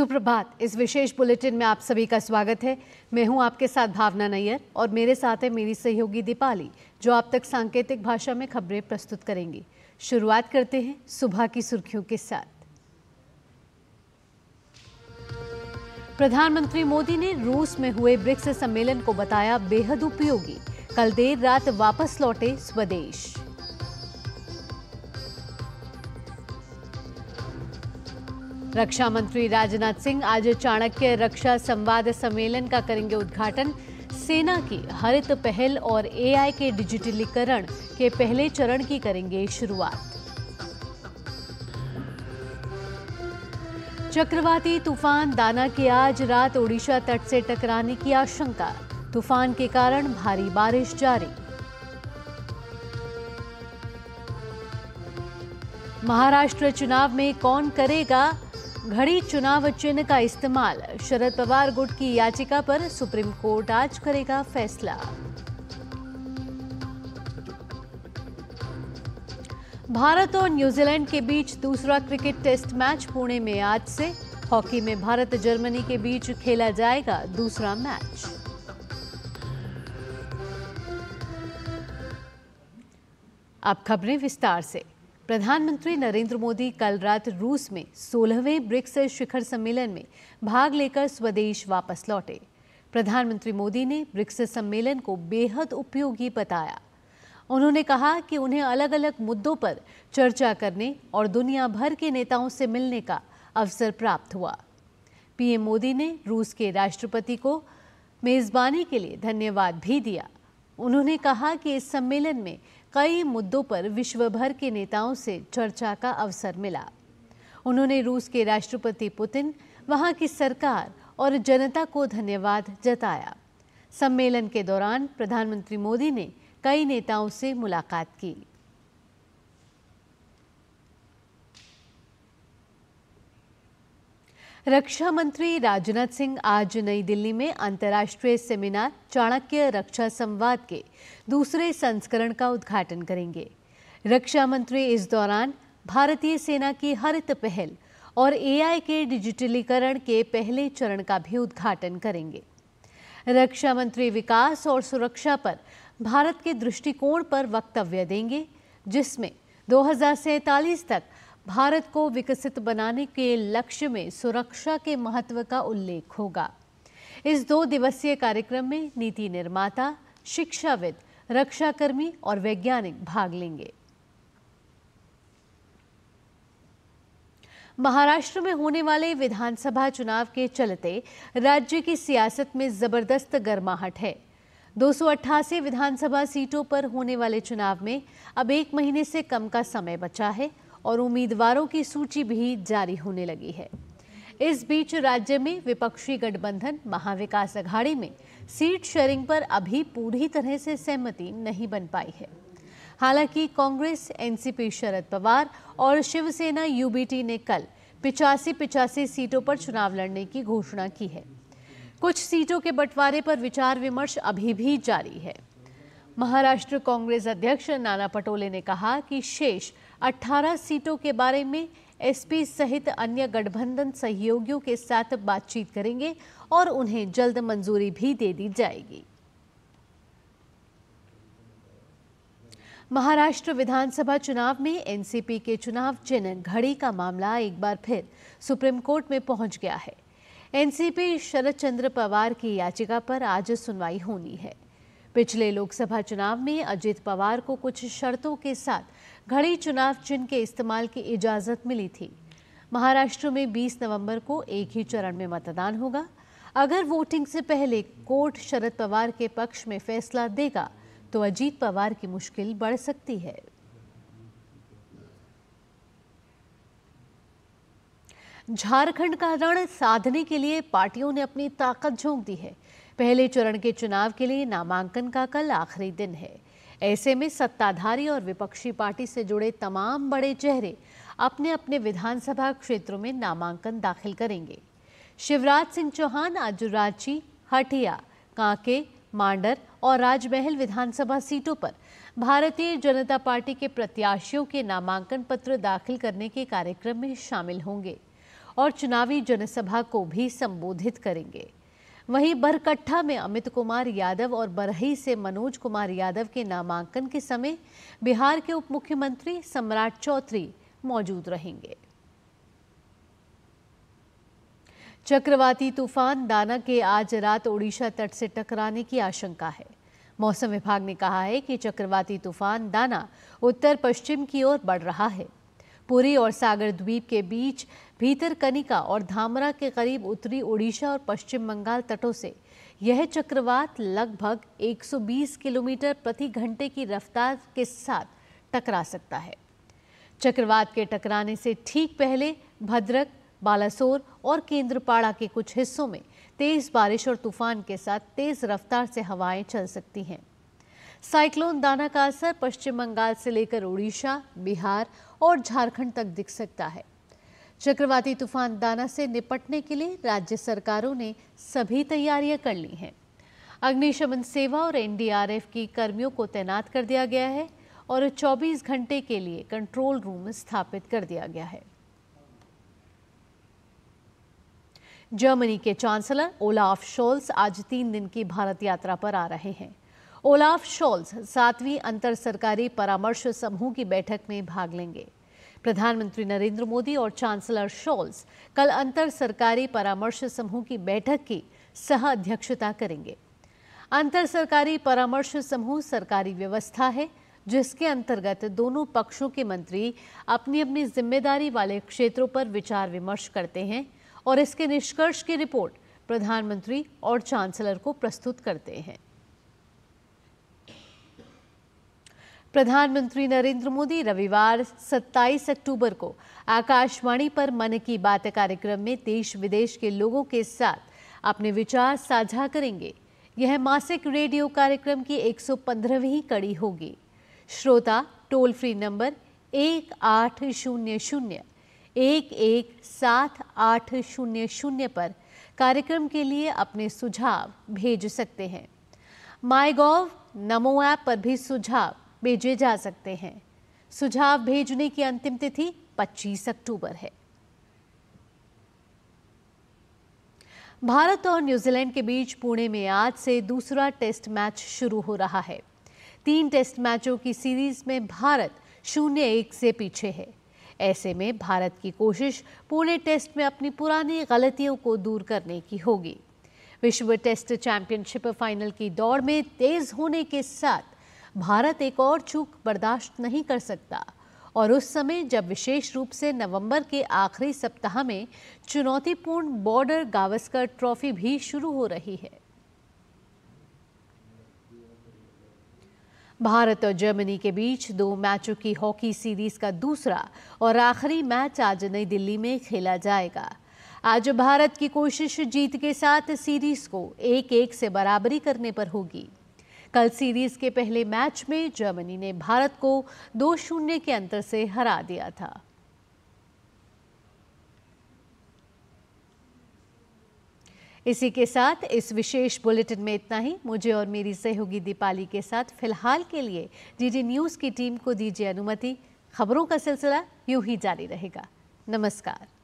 सुप्रभात इस विशेष बुलेटिन में आप सभी का स्वागत है मैं हूं आपके साथ भावना नैयर और मेरे साथ है मेरी सहयोगी दीपाली जो आप तक सांकेतिक भाषा में खबरें प्रस्तुत करेंगी शुरुआत करते हैं सुबह की सुर्खियों के साथ प्रधानमंत्री मोदी ने रूस में हुए ब्रिक्स सम्मेलन को बताया बेहद उपयोगी कल देर रात वापस लौटे स्वदेश रक्षा मंत्री राजनाथ सिंह आज चाणक्य रक्षा संवाद सम्मेलन का करेंगे उद्घाटन सेना की हरित पहल और एआई के डिजिटलीकरण के पहले चरण की करेंगे शुरुआत चक्रवाती तूफान दाना के आज रात ओडिशा तट से टकराने की आशंका तूफान के कारण भारी बारिश जारी महाराष्ट्र चुनाव में कौन करेगा घड़ी चुनाव चिन्ह का इस्तेमाल शरद पवार गुट की याचिका पर सुप्रीम कोर्ट आज करेगा फैसला भारत और न्यूजीलैंड के बीच दूसरा क्रिकेट टेस्ट मैच पुणे में आज से हॉकी में भारत जर्मनी के बीच खेला जाएगा दूसरा मैच अब खबरें विस्तार से प्रधानमंत्री नरेंद्र मोदी कल रात रूस में सोलहवें ब्रिक्स शिखर सम्मेलन में भाग लेकर स्वदेश वापस लौटे प्रधानमंत्री मोदी ने ब्रिक्स सम्मेलन को बेहद उपयोगी बताया उन्होंने कहा कि उन्हें अलग अलग मुद्दों पर चर्चा करने और दुनिया भर के नेताओं से मिलने का अवसर प्राप्त हुआ पीएम मोदी ने रूस के राष्ट्रपति को मेज़बानी के लिए धन्यवाद भी दिया उन्होंने कहा कि इस सम्मेलन में कई मुद्दों पर विश्व भर के नेताओं से चर्चा का अवसर मिला उन्होंने रूस के राष्ट्रपति पुतिन वहां की सरकार और जनता को धन्यवाद जताया सम्मेलन के दौरान प्रधानमंत्री मोदी ने कई नेताओं से मुलाकात की रक्षा मंत्री राजनाथ सिंह आज नई दिल्ली में अंतर्राष्ट्रीय सेमिनार चाणक्य रक्षा संवाद के दूसरे संस्करण का उद्घाटन करेंगे रक्षा मंत्री इस दौरान भारतीय सेना की हरित पहल और एआई के डिजिटलीकरण के पहले चरण का भी उद्घाटन करेंगे रक्षा मंत्री विकास और सुरक्षा पर भारत के दृष्टिकोण पर वक्तव्य देंगे जिसमें दो तक भारत को विकसित बनाने के लक्ष्य में सुरक्षा के महत्व का उल्लेख होगा इस दो दिवसीय कार्यक्रम में नीति निर्माता शिक्षाविद रक्षाकर्मी और वैज्ञानिक भाग लेंगे महाराष्ट्र में होने वाले विधानसभा चुनाव के चलते राज्य की सियासत में जबरदस्त गर्माहट है दो विधानसभा सीटों पर होने वाले चुनाव में अब एक महीने से कम का समय बचा है और उम्मीदवारों की सूची भी जारी होने लगी है इस बीच राज्य में विपक्षी गठबंधन महाविकास अघाड़ी में सीट शेयरिंग पर अभी पूरी तरह से सहमति नहीं बन पाई है हालांकि कांग्रेस एनसीपी शरद पवार और शिवसेना यूबीटी ने कल पिचासी पिचासी सीटों पर चुनाव लड़ने की घोषणा की है कुछ सीटों के बंटवारे पर विचार विमर्श अभी भी जारी है महाराष्ट्र कांग्रेस अध्यक्ष नाना पटोले ने कहा कि शेष 18 सीटों के बारे में एसपी सहित अन्य गठबंधन सहयोगियों के साथ बातचीत करेंगे और उन्हें जल्द मंजूरी भी दे दी जाएगी महाराष्ट्र विधानसभा चुनाव में एनसीपी के चुनाव चिन्ह घड़ी का मामला एक बार फिर सुप्रीम कोर्ट में पहुंच गया है एनसीपी शरद चंद्र पवार की याचिका पर आज सुनवाई होनी है पिछले लोकसभा चुनाव में अजीत पवार को कुछ शर्तों के साथ घड़ी चुनाव चिन्ह के इस्तेमाल की इजाजत मिली थी महाराष्ट्र में 20 नवंबर को एक ही चरण में मतदान होगा अगर वोटिंग से पहले कोर्ट शरद पवार के पक्ष में फैसला देगा तो अजीत पवार की मुश्किल बढ़ सकती है झारखंड का रण साधने के लिए पार्टियों ने अपनी ताकत झोंक दी है पहले चरण के चुनाव के लिए नामांकन का कल आखिरी दिन है ऐसे में सत्ताधारी और विपक्षी पार्टी से जुड़े तमाम बड़े चेहरे अपने अपने विधानसभा क्षेत्रों में नामांकन दाखिल करेंगे शिवराज सिंह चौहान आज रांची हटिया कांके मांडर और राजमहल विधानसभा सीटों पर भारतीय जनता पार्टी के प्रत्याशियों के नामांकन पत्र दाखिल करने के कार्यक्रम में शामिल होंगे और चुनावी जनसभा को भी संबोधित करेंगे वहीं बरकट्ठा में अमित कुमार यादव और बरही से मनोज कुमार यादव के नामांकन के समय बिहार के उप मुख्यमंत्री सम्राट चौधरी मौजूद रहेंगे चक्रवाती तूफान दाना के आज रात ओडिशा तट से टकराने की आशंका है मौसम विभाग ने कहा है कि चक्रवाती तूफान दाना उत्तर पश्चिम की ओर बढ़ रहा है पुरी और सागर द्वीप के बीच भीतरकनिका और धामरा के करीब उत्तरी ओडिशा और पश्चिम बंगाल तटों से यह चक्रवात लगभग 120 किलोमीटर प्रति घंटे की रफ्तार के साथ टकरा सकता है चक्रवात के टकराने से ठीक पहले भद्रक बालासोर और केंद्रपाड़ा के कुछ हिस्सों में तेज बारिश और तूफान के साथ तेज रफ्तार से हवाएं चल सकती हैं साइक्लोन दाना का असर पश्चिम बंगाल से लेकर उड़ीसा बिहार और झारखंड तक दिख सकता है चक्रवाती तूफान दाना से निपटने के लिए राज्य सरकारों ने सभी तैयारियां कर ली हैं अग्निशमन सेवा और एनडीआरएफ की कर्मियों को तैनात कर दिया गया है और 24 घंटे के लिए कंट्रोल रूम स्थापित कर दिया गया है जर्मनी के चांसलर ओलाफ शोल्स आज तीन दिन की भारत यात्रा पर आ रहे हैं ओलाफ शोल्स सातवीं अंतर सरकारी परामर्श समूह की बैठक में भाग लेंगे प्रधानमंत्री नरेंद्र मोदी और चांसलर शोल्स कल अंतर सरकारी परामर्श समूह की बैठक की सह अध्यक्षता करेंगे अंतर सरकारी परामर्श समूह सरकारी व्यवस्था है जिसके अंतर्गत दोनों पक्षों के मंत्री अपनी अपनी जिम्मेदारी वाले क्षेत्रों पर विचार विमर्श करते हैं और इसके निष्कर्ष की रिपोर्ट प्रधानमंत्री और चांसलर को प्रस्तुत करते हैं प्रधानमंत्री नरेंद्र मोदी रविवार 27 अक्टूबर को आकाशवाणी पर मन की बात कार्यक्रम में देश विदेश के लोगों के साथ अपने विचार साझा करेंगे यह मासिक रेडियो कार्यक्रम की 115वीं कड़ी होगी श्रोता टोल फ्री नंबर एक आठ शून्य शून्य एक एक सात आठ शून्य शून्य पर कार्यक्रम के लिए अपने सुझाव भेज सकते हैं माई गोव नमो ऐप पर भी सुझाव भेजे जा सकते हैं सुझाव भेजने की अंतिम तिथि 25 अक्टूबर है भारत और न्यूजीलैंड के बीच पुणे में आज से दूसरा टेस्ट मैच शुरू हो रहा है तीन टेस्ट मैचों की सीरीज में भारत शून्य एक से पीछे है ऐसे में भारत की कोशिश पुणे टेस्ट में अपनी पुरानी गलतियों को दूर करने की होगी विश्व टेस्ट चैंपियनशिप फाइनल की दौड़ में तेज होने के साथ भारत एक और चूक बर्दाश्त नहीं कर सकता और उस समय जब विशेष रूप से नवंबर के आखिरी सप्ताह में चुनौतीपूर्ण बॉर्डर गावस्कर ट्रॉफी भी शुरू हो रही है भारत और जर्मनी के बीच दो मैचों की हॉकी सीरीज का दूसरा और आखिरी मैच आज नई दिल्ली में खेला जाएगा आज भारत की कोशिश जीत के साथ सीरीज को एक एक से बराबरी करने पर होगी कल सीरीज के पहले मैच में जर्मनी ने भारत को दो शून्य के अंतर से हरा दिया था इसी के साथ इस विशेष बुलेटिन में इतना ही मुझे और मेरी सहयोगी दीपाली के साथ फिलहाल के लिए डीडी न्यूज़ की टीम को दीजिए अनुमति खबरों का सिलसिला यूं ही जारी रहेगा नमस्कार